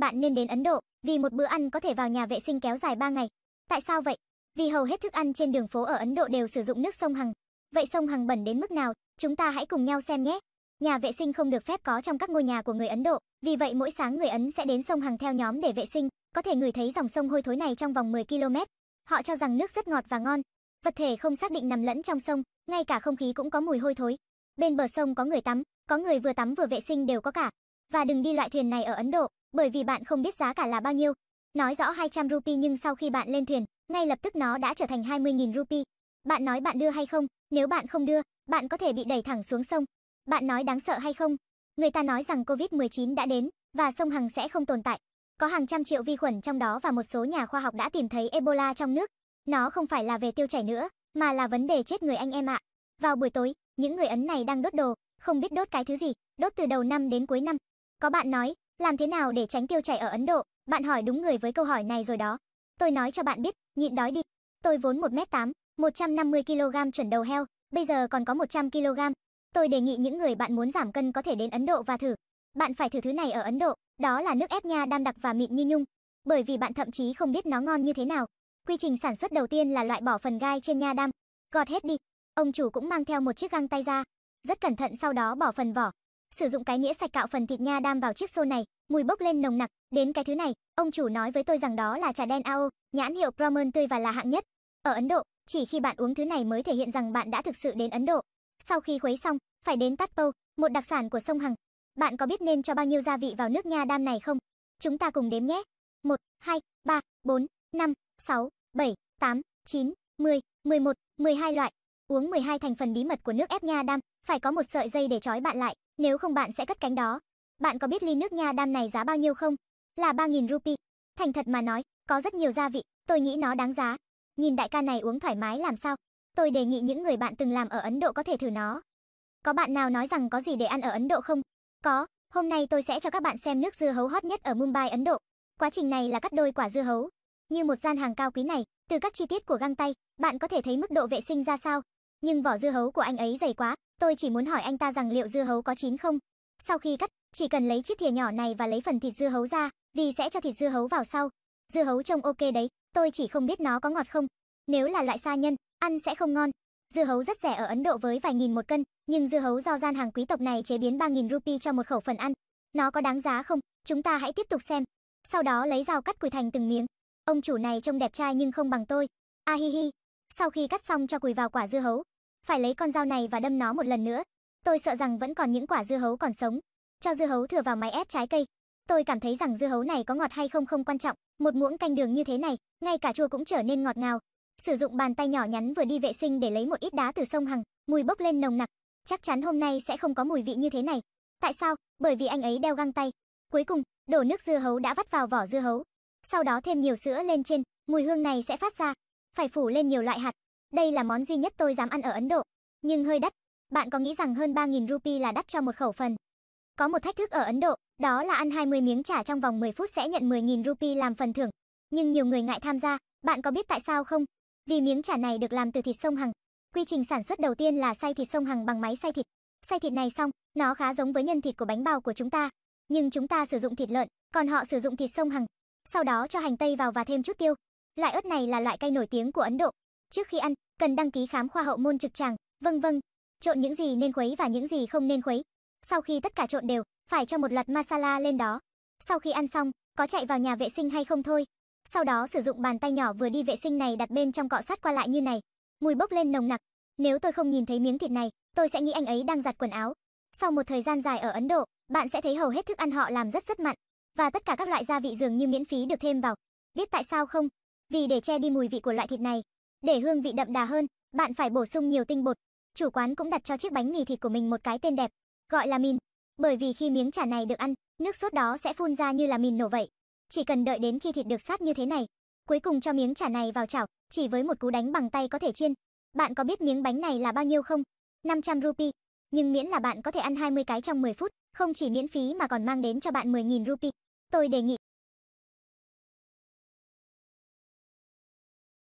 Bạn nên đến Ấn Độ, vì một bữa ăn có thể vào nhà vệ sinh kéo dài 3 ngày. Tại sao vậy? Vì hầu hết thức ăn trên đường phố ở Ấn Độ đều sử dụng nước sông Hằng. Vậy sông Hằng bẩn đến mức nào? Chúng ta hãy cùng nhau xem nhé. Nhà vệ sinh không được phép có trong các ngôi nhà của người Ấn Độ, vì vậy mỗi sáng người Ấn sẽ đến sông Hằng theo nhóm để vệ sinh, có thể ngửi thấy dòng sông hôi thối này trong vòng 10 km. Họ cho rằng nước rất ngọt và ngon. Vật thể không xác định nằm lẫn trong sông, ngay cả không khí cũng có mùi hôi thối. Bên bờ sông có người tắm, có người vừa tắm vừa vệ sinh đều có cả. Và đừng đi loại thuyền này ở Ấn Độ, bởi vì bạn không biết giá cả là bao nhiêu. Nói rõ 200 rupee nhưng sau khi bạn lên thuyền, ngay lập tức nó đã trở thành 20.000 rupee. Bạn nói bạn đưa hay không? Nếu bạn không đưa, bạn có thể bị đẩy thẳng xuống sông. Bạn nói đáng sợ hay không? Người ta nói rằng COVID-19 đã đến và sông Hằng sẽ không tồn tại. Có hàng trăm triệu vi khuẩn trong đó và một số nhà khoa học đã tìm thấy Ebola trong nước. Nó không phải là về tiêu chảy nữa, mà là vấn đề chết người anh em ạ. À. Vào buổi tối, những người Ấn này đang đốt đồ, không biết đốt cái thứ gì, đốt từ đầu năm đến cuối năm. Có bạn nói, làm thế nào để tránh tiêu chảy ở Ấn Độ? Bạn hỏi đúng người với câu hỏi này rồi đó. Tôi nói cho bạn biết, nhịn đói đi. Tôi vốn 1m8, 150kg chuẩn đầu heo, bây giờ còn có 100kg. Tôi đề nghị những người bạn muốn giảm cân có thể đến Ấn Độ và thử. Bạn phải thử thứ này ở Ấn Độ, đó là nước ép nha đam đặc và mịn như nhung. Bởi vì bạn thậm chí không biết nó ngon như thế nào. Quy trình sản xuất đầu tiên là loại bỏ phần gai trên nha đam. Gọt hết đi. Ông chủ cũng mang theo một chiếc găng tay ra. Rất cẩn thận sau đó bỏ phần vỏ sử dụng cái nghĩa sạch cạo phần thịt nha đam vào chiếc xô này, mùi bốc lên nồng nặc, đến cái thứ này, ông chủ nói với tôi rằng đó là trà đen AO, nhãn hiệu Brahman tươi và là hạng nhất. Ở Ấn Độ, chỉ khi bạn uống thứ này mới thể hiện rằng bạn đã thực sự đến Ấn Độ. Sau khi khuấy xong, phải đến Tát một đặc sản của sông Hằng. Bạn có biết nên cho bao nhiêu gia vị vào nước nha đam này không? Chúng ta cùng đếm nhé. 1, 2, 3, 4, 5, 6, 7, 8, 9, 10, 11, 12 loại. Uống 12 thành phần bí mật của nước ép nha đam, phải có một sợi dây để trói bạn lại. Nếu không bạn sẽ cất cánh đó. Bạn có biết ly nước nha đam này giá bao nhiêu không? Là 3.000 rupee. Thành thật mà nói, có rất nhiều gia vị, tôi nghĩ nó đáng giá. Nhìn đại ca này uống thoải mái làm sao? Tôi đề nghị những người bạn từng làm ở Ấn Độ có thể thử nó. Có bạn nào nói rằng có gì để ăn ở Ấn Độ không? Có, hôm nay tôi sẽ cho các bạn xem nước dưa hấu hot nhất ở Mumbai, Ấn Độ. Quá trình này là cắt đôi quả dưa hấu. Như một gian hàng cao quý này, từ các chi tiết của găng tay, bạn có thể thấy mức độ vệ sinh ra sao. Nhưng vỏ dưa hấu của anh ấy dày quá, Tôi chỉ muốn hỏi anh ta rằng liệu dưa hấu có chín không. Sau khi cắt, chỉ cần lấy chiếc thìa nhỏ này và lấy phần thịt dưa hấu ra, vì sẽ cho thịt dưa hấu vào sau. Dưa hấu trông ok đấy, tôi chỉ không biết nó có ngọt không. Nếu là loại sa nhân, ăn sẽ không ngon. Dưa hấu rất rẻ ở Ấn Độ với vài nghìn một cân, nhưng dưa hấu do gian hàng quý tộc này chế biến 3.000 rupee cho một khẩu phần ăn. Nó có đáng giá không? Chúng ta hãy tiếp tục xem. Sau đó lấy dao cắt cùi thành từng miếng. Ông chủ này trông đẹp trai nhưng không bằng tôi. A hi hi. Sau khi cắt xong cho cùi vào quả dưa hấu, phải lấy con dao này và đâm nó một lần nữa. Tôi sợ rằng vẫn còn những quả dưa hấu còn sống, cho dưa hấu thừa vào máy ép trái cây. Tôi cảm thấy rằng dưa hấu này có ngọt hay không không quan trọng, một muỗng canh đường như thế này, ngay cả chua cũng trở nên ngọt ngào. Sử dụng bàn tay nhỏ nhắn vừa đi vệ sinh để lấy một ít đá từ sông Hằng, mùi bốc lên nồng nặc, chắc chắn hôm nay sẽ không có mùi vị như thế này. Tại sao? Bởi vì anh ấy đeo găng tay. Cuối cùng, đổ nước dưa hấu đã vắt vào vỏ dưa hấu. Sau đó thêm nhiều sữa lên trên, mùi hương này sẽ phát ra. Phải phủ lên nhiều loại hạt, đây là món duy nhất tôi dám ăn ở Ấn Độ, nhưng hơi đắt. Bạn có nghĩ rằng hơn 3.000 rupee là đắt cho một khẩu phần? Có một thách thức ở Ấn Độ, đó là ăn 20 miếng chả trong vòng 10 phút sẽ nhận 10.000 rupee làm phần thưởng. Nhưng nhiều người ngại tham gia, bạn có biết tại sao không? Vì miếng chả này được làm từ thịt sông Hằng. Quy trình sản xuất đầu tiên là xay thịt sông Hằng bằng máy xay thịt. Xay thịt này xong, nó khá giống với nhân thịt của bánh bao của chúng ta. Nhưng chúng ta sử dụng thịt lợn, còn họ sử dụng thịt sông Hằng. Sau đó cho hành tây vào và thêm chút tiêu. Loại ớt này là loại cây nổi tiếng của Ấn Độ, Trước khi ăn, cần đăng ký khám khoa hậu môn trực tràng, vâng vâng. Trộn những gì nên khuấy và những gì không nên khuấy. Sau khi tất cả trộn đều, phải cho một loạt masala lên đó. Sau khi ăn xong, có chạy vào nhà vệ sinh hay không thôi. Sau đó sử dụng bàn tay nhỏ vừa đi vệ sinh này đặt bên trong cọ sắt qua lại như này. Mùi bốc lên nồng nặc. Nếu tôi không nhìn thấy miếng thịt này, tôi sẽ nghĩ anh ấy đang giặt quần áo. Sau một thời gian dài ở Ấn Độ, bạn sẽ thấy hầu hết thức ăn họ làm rất rất mặn và tất cả các loại gia vị dường như miễn phí được thêm vào. Biết tại sao không? Vì để che đi mùi vị của loại thịt này, để hương vị đậm đà hơn, bạn phải bổ sung nhiều tinh bột. Chủ quán cũng đặt cho chiếc bánh mì thịt của mình một cái tên đẹp, gọi là mìn. Bởi vì khi miếng chả này được ăn, nước sốt đó sẽ phun ra như là mìn nổ vậy. Chỉ cần đợi đến khi thịt được sát như thế này, cuối cùng cho miếng chả này vào chảo, chỉ với một cú đánh bằng tay có thể chiên. Bạn có biết miếng bánh này là bao nhiêu không? 500 rupee. Nhưng miễn là bạn có thể ăn 20 cái trong 10 phút, không chỉ miễn phí mà còn mang đến cho bạn 10.000 rupee. Tôi đề nghị